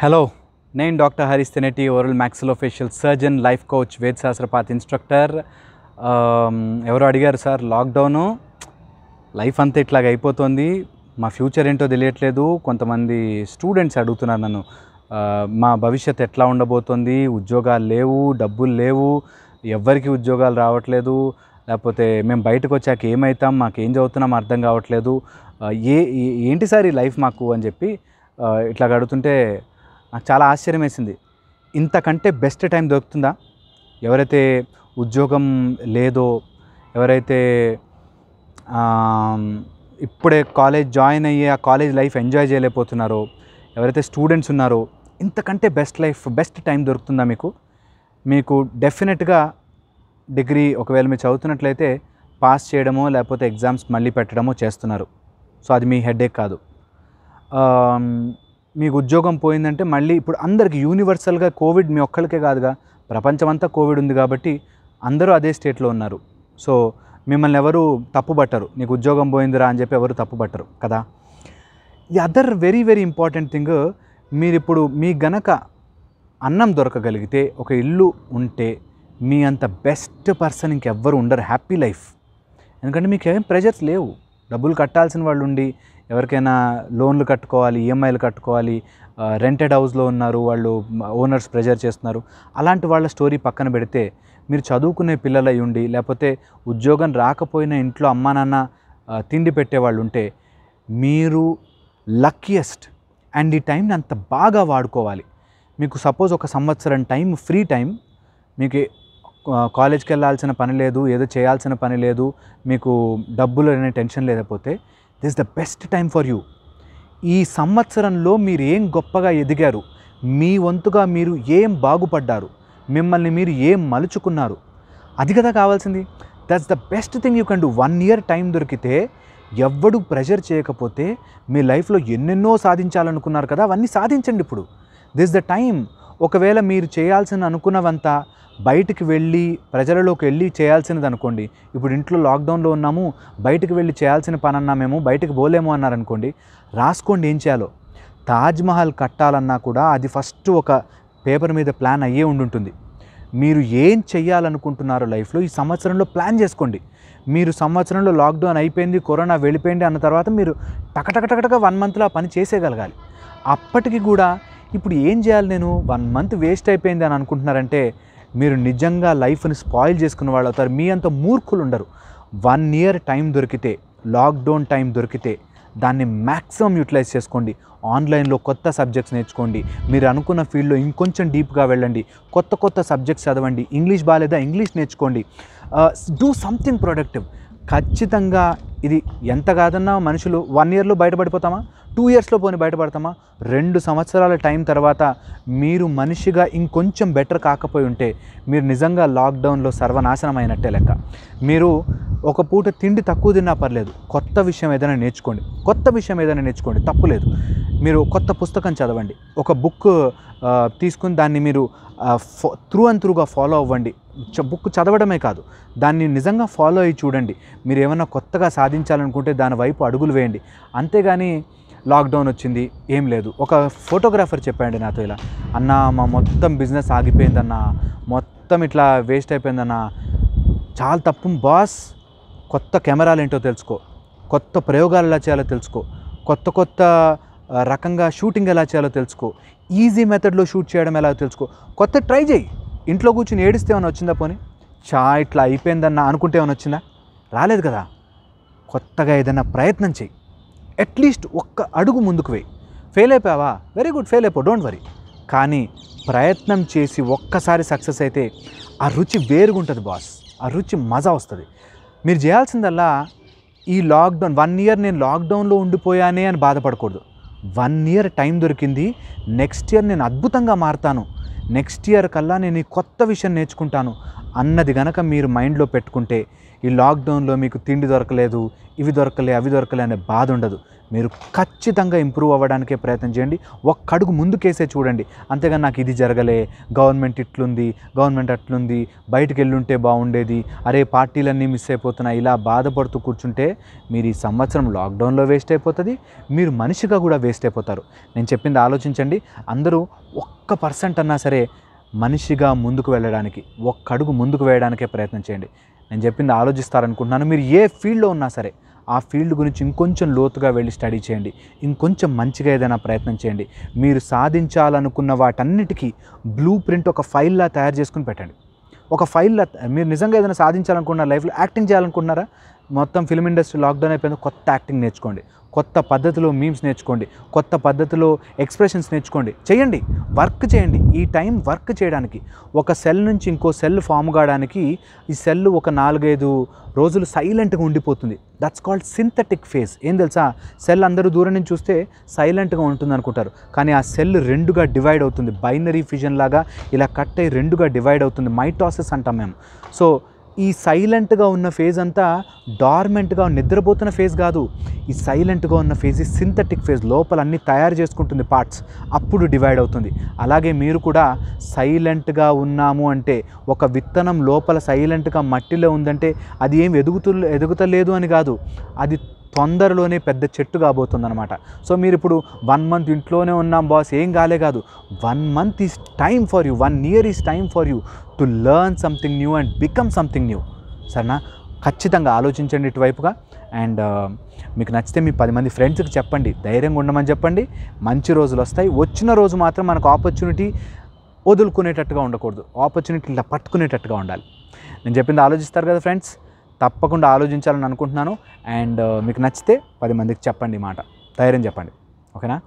hello నేను doctor Harish Teneti oral maxillofacial surgeon life coach వేదశాస్త్రపాత్ instructor ఎవరో అడిగారు సార్ లాక్డౌను లైఫ్ అంతా ఇట్లాగ అయిపోతుంది మా ఫ్యూచర్ ఏంటో తెలియట్లేదు కొంతమంది స్టూడెంట్స్ అడుగుతున్నారు నన్ను మా భవిష్యత్ ఎట్లా ఉండబోతోంది ఉద్యోగాలు లేవు డబ్బులు లేవు ఎవ్వరికి ఉద్యోగాలు రావట్లేదు లేకపోతే మేము బయటకు వచ్చాక ఏమవుతాం మాకేం చదువుతున్నాం అర్థం కావట్లేదు ఏ ఏంటి సార్ ఈ లైఫ్ మాకు అని చెప్పి ఇట్లా గడుతుంటే నాకు చాలా ఆశ్చర్యం వేసింది ఇంతకంటే బెస్ట్ టైం దొరుకుతుందా ఎవరైతే ఉద్యోగం లేదో ఎవరైతే ఇప్పుడే కాలేజ్ జాయిన్ అయ్యి ఆ కాలేజ్ లైఫ్ ఎంజాయ్ చేయలేకపోతున్నారో ఎవరైతే స్టూడెంట్స్ ఉన్నారో ఇంతకంటే బెస్ట్ లైఫ్ బెస్ట్ టైం దొరుకుతుందా మీకు మీకు డెఫినెట్గా డిగ్రీ ఒకవేళ మీరు చదువుతున్నట్లయితే పాస్ చేయడమో లేకపోతే ఎగ్జామ్స్ మళ్ళీ పెట్టడమో చేస్తున్నారు సో అది మీ హెడేక్ కాదు మీకు ఉద్యోగం పోయిందంటే మళ్ళీ ఇప్పుడు అందరికీ యూనివర్సల్గా కోవిడ్ మీ ఒక్కరికే కాదుగా ప్రపంచమంతా కోవిడ్ ఉంది కాబట్టి అందరూ అదే స్టేట్లో ఉన్నారు సో మిమ్మల్ని ఎవరు తప్పుబట్టరు నీకు ఉద్యోగం పోయిందిరా అని చెప్పి ఎవరు తప్పుబట్టరు కదా ఈ other very very important thing మీరు ఇప్పుడు మీ గనక అన్నం దొరకగలిగితే ఒక ఇల్లు ఉంటే మీ అంత బెస్ట్ పర్సన్ ఇంకెవ్వరు ఉండరు హ్యాపీ లైఫ్ ఎందుకంటే మీకు ఏం ప్రెజర్స్ లేవు డబ్బులు కట్టాల్సిన వాళ్ళు ఉండి ఎవరికైనా లోన్లు కట్టుకోవాలి ఈఎంఐలు e కట్టుకోవాలి రెంటెడ్ హౌస్లో ఉన్నారు వాళ్ళు ఓనర్స్ ప్రెజర్ చేస్తున్నారు అలాంటి వాళ్ళ స్టోరీ పక్కన పెడితే మీరు చదువుకునే పిల్లలై ఉండి లేకపోతే ఉద్యోగం రాకపోయిన ఇంట్లో అమ్మా నాన్న తిండి పెట్టేవాళ్ళు ఉంటే మీరు లక్కీయెస్ట్ అండ్ ఈ టైంని అంత బాగా వాడుకోవాలి మీకు సపోజ్ ఒక సంవత్సరం టైం ఫ్రీ టైం మీకు కాలేజ్కి వెళ్ళాల్సిన పని లేదు ఏదో చేయాల్సిన పని లేదు మీకు డబ్బులు అనే టెన్షన్ లేకపోతే this the best time for you ఈ సంవత్సరంలో మీరు ఏం గొప్పగా ఎదిగారు మీ వంతుగా మీరు ఏం బాగుపడ్డారు మిమ్మల్ని మీరు ఏం మలుచుకున్నారు అది కదా కావాల్సింది that's the best thing you can do one year time దొరికితే ఎవ్వడు ప్రెషర్ చేయకపోతే మీ లైఫ్లో ఎన్నెన్నో సాధించాలనుకున్నారు కదా అవన్నీ సాధించండి ఇప్పుడు దిస్ ద టైం ఒకవేళ మీరు చేయాల్సిన అనుకున్నవంతా బయటికి వెళ్ళి ప్రజలలోకి వెళ్ళి చేయాల్సినది అనుకోండి ఇప్పుడు ఇంట్లో లాక్డౌన్లో ఉన్నాము బయటికి వెళ్ళి చేయాల్సిన పని అన్నా మేము బయటకు పోలేము అన్నారనుకోండి రాసుకోండి ఏం చేయాలో తాజ్మహల్ కట్టాలన్నా కూడా అది ఫస్ట్ ఒక పేపర్ మీద ప్లాన్ అయ్యే ఉండుంటుంది మీరు ఏం చేయాలనుకుంటున్నారో లైఫ్లో ఈ సంవత్సరంలో ప్లాన్ చేసుకోండి మీరు సంవత్సరంలో లాక్డౌన్ అయిపోయింది కరోనా వెళ్ళిపోయింది అన్న తర్వాత మీరు టకటకటకటక వన్ మంత్లో ఆ పని చేసేయగలగాలి అప్పటికి కూడా ఇప్పుడు ఏం చేయాలి నేను వన్ మంత్ వేస్ట్ అయిపోయింది అని అనుకుంటున్నారంటే మీరు నిజంగా లైఫ్ని స్పాయిల్ చేసుకున్న వాళ్ళు అవుతారు మీ అంత మూర్ఖులు ఉండరు వన్ ఇయర్ టైం దొరికితే లాక్డౌన్ టైం దొరికితే దాన్ని మ్యాక్సిమం యూటిలైజ్ చేసుకోండి ఆన్లైన్లో కొత్త సబ్జెక్ట్స్ నేర్చుకోండి మీరు అనుకున్న ఫీల్డ్లో ఇంకొంచెం డీప్గా వెళ్ళండి కొత్త కొత్త సబ్జెక్ట్స్ చదవండి ఇంగ్లీష్ బాగాలేదా ఇంగ్లీష్ నేర్చుకోండి డూ సంథింగ్ ప్రొడక్టివ్ ఖచ్చితంగా ఇది ఎంత కాదన్నా మనుషులు వన్ ఇయర్లో బయటపడిపోతామా టూ ఇయర్స్లో పోని బయటపడతామా రెండు సంవత్సరాల టైం తర్వాత మీరు మనిషిగా ఇంకొంచెం బెటర్ కాకపోయి ఉంటే మీరు నిజంగా లాక్డౌన్లో సర్వనాశనం అయినట్టే లెక్క మీరు ఒక పూట తిండి తక్కువ తిన్నా పర్లేదు కొత్త విషయం ఏదైనా నేర్చుకోండి కొత్త విషయం ఏదైనా నేర్చుకోండి తప్పులేదు మీరు కొత్త పుస్తకం చదవండి ఒక బుక్ తీసుకుని దాన్ని మీరు త్రూ అండ్ త్రూగా ఫాలో అవ్వండి బుక్ చదవడమే కాదు దాన్ని నిజంగా ఫాలో అయ్యి చూడండి మీరు ఏమైనా కొత్తగా సాధించాలనుకుంటే దాని వైపు అడుగులు వేయండి అంతేగాని లాక్డౌన్ వచ్చింది ఏం లేదు ఒక ఫోటోగ్రాఫర్ చెప్పాడు నాతో ఇలా అన్న మా మొత్తం బిజినెస్ ఆగిపోయిందన్న మొత్తం ఇట్లా వేస్ట్ అయిపోయిందన్న చాలా తప్పు బాస్ కొత్త కెమెరాలు ఏంటో తెలుసుకో కొత్త ప్రయోగాలు ఎలా చేయాలో తెలుసుకో కొత్త కొత్త రకంగా షూటింగ్ ఎలా చేయాలో తెలుసుకో ఈజీ మెథడ్లో షూట్ చేయడం ఎలా తెలుసుకో కొత్త ట్రై చేయి ఇంట్లో కూర్చుని ఏడిస్తే ఏమైనా వచ్చిందా పోనీ చా ఇట్లా అయిపోయిందన్న అనుకుంటే ఏమైనా వచ్చిందా రాలేదు కదా కొత్తగా ఏదైనా ప్రయత్నం చేయి అట్లీస్ట్ ఒక్క అడుగు ముందుకు వేయి ఫెయిల్ అయిపోయావా వెరీ గుడ్ ఫెయిల్ అయిపో డోంట్ వరీ కానీ ప్రయత్నం చేసి ఒక్కసారి సక్సెస్ అయితే ఆ రుచి వేరుగుంటుంది బాస్ ఆ రుచి మజా వస్తుంది మీరు చేయాల్సిందల్లా ఈ లాక్డౌన్ వన్ ఇయర్ నేను లాక్డౌన్లో ఉండిపోయానే అని బాధపడకూడదు వన్ ఇయర్ టైం దొరికింది నెక్స్ట్ ఇయర్ నేను అద్భుతంగా మారుతాను నెక్స్ట్ ఇయర్ కల్లా నేను ఈ కొత్త విషయం నేర్చుకుంటాను అన్నది గనక మీరు మైండ్లో పెట్టుకుంటే ఈ లాక్డౌన్లో మీకు తిండి దొరకలేదు ఇవి దొరకలే అవి దొరకలే అనే బాధ ఉండదు మీరు ఖచ్చితంగా ఇంప్రూవ్ అవ్వడానికే ప్రయత్నం చేయండి ఒక్క అడుగు ముందుకేసే చూడండి అంతేగాని నాకు ఇది జరగలే గవర్నమెంట్ ఇట్లుంది గవర్నమెంట్ అట్లుంది బయటికి వెళ్ళుంటే బాగుండేది అరే పార్టీలన్నీ మిస్ అయిపోతున్నాయి ఇలా బాధపడుతూ కూర్చుంటే మీరు ఈ సంవత్సరం లాక్డౌన్లో వేస్ట్ అయిపోతుంది మీరు మనిషిగా కూడా వేస్ట్ అయిపోతారు నేను చెప్పింది ఆలోచించండి అందరూ ఒక్క పర్సెంట్ అన్నా సరే మనిషిగా ముందుకు వెళ్ళడానికి ఒక్కడుగు ముందుకు వేయడానికే ప్రయత్నం చేయండి నేను చెప్పింది ఆలోచిస్తారనుకుంటున్నాను మీరు ఏ ఫీల్డ్లో ఉన్నా సరే ఆ ఫీల్డ్ గురించి ఇంకొంచెం లోతుగా వెళ్ళి స్టడీ చేయండి ఇంకొంచెం మంచిగా ఏదైనా ప్రయత్నం చేయండి మీరు సాధించాలనుకున్న వాటన్నిటికీ బ్లూ ప్రింట్ ఒక ఫైల్లా తయారు చేసుకుని పెట్టండి ఒక ఫైల్లా మీరు నిజంగా ఏదైనా సాధించాలనుకున్నారా లైఫ్లో యాక్టింగ్ చేయాలనుకున్నారా మొత్తం ఫిల్మ్ ఇండస్ట్రీ లాక్డౌన్ అయిపోయింది కొత్త యాక్టింగ్ నేర్చుకోండి కొత్త పద్ధతిలో మీమ్స్ నేర్చుకోండి కొత్త పద్ధతిలో ఎక్స్ప్రెషన్స్ నేర్చుకోండి చేయండి వర్క్ చేయండి ఈ టైం వర్క్ చేయడానికి ఒక సెల్ నుంచి ఇంకో సెల్ ఫామ్ కావడానికి ఈ సెల్ ఒక నాలుగైదు రోజులు సైలెంట్గా ఉండిపోతుంది దట్స్ కాల్డ్ సింథటిక్ ఫేజ్ ఏం తెలుసా సెల్ అందరూ దూరం నుంచి చూస్తే సైలెంట్గా ఉంటుంది అనుకుంటారు కానీ ఆ సెల్ రెండుగా డివైడ్ అవుతుంది బైనరీ ఫిజన్ లాగా ఇలా కట్ అయ్యి రెండుగా డివైడ్ అవుతుంది మైటాసిస్ అంటాం మేము సో ఈ సైలెంట్గా ఉన్న ఫేజ్ అంతా డార్మెంట్గా నిద్రపోతున్న ఫేజ్ కాదు ఈ సైలెంట్గా ఉన్న ఫేజ్ సింథటిక్ ఫేజ్ లోపల అన్ని తయారు చేసుకుంటుంది పార్ట్స్ అప్పుడు డివైడ్ అవుతుంది అలాగే మీరు కూడా సైలెంట్గా ఉన్నాము అంటే ఒక విత్తనం లోపల సైలెంట్గా మట్టిలో ఉందంటే అది ఏం ఎదుగుతు ఎదుగుతలేదు అని కాదు అది తొందరలోనే పెద్ద చెట్టు కాబోతుందనమాట సో మీరు ఇప్పుడు వన్ మంత్ ఇంట్లోనే ఉన్నాం బాస్ ఏం కాలే కాదు one month is time for you one year is time for you to learn something new and become something new సరేనా ఖచ్చితంగా ఆలోచించండి ఇటువైపుగా అండ్ మీకు నచ్చితే మీ పది మంది ఫ్రెండ్స్కి చెప్పండి ధైర్యంగా ఉండమని చెప్పండి మంచి రోజులు వస్తాయి వచ్చిన రోజు మాత్రం మనకు ఆపర్చునిటీ వదులుకునేటట్టుగా ఉండకూడదు ఆపర్చునిటీ ఇలా పట్టుకునేటట్టుగా ఉండాలి నేను చెప్పింది ఆలోచిస్తారు కదా ఫ్రెండ్స్ తప్పకుండా ఆలోచించాలని అనుకుంటున్నాను అండ్ మీకు నచ్చితే పది మందికి చెప్పండి మాట ధైర్యం చెప్పండి ఓకేనా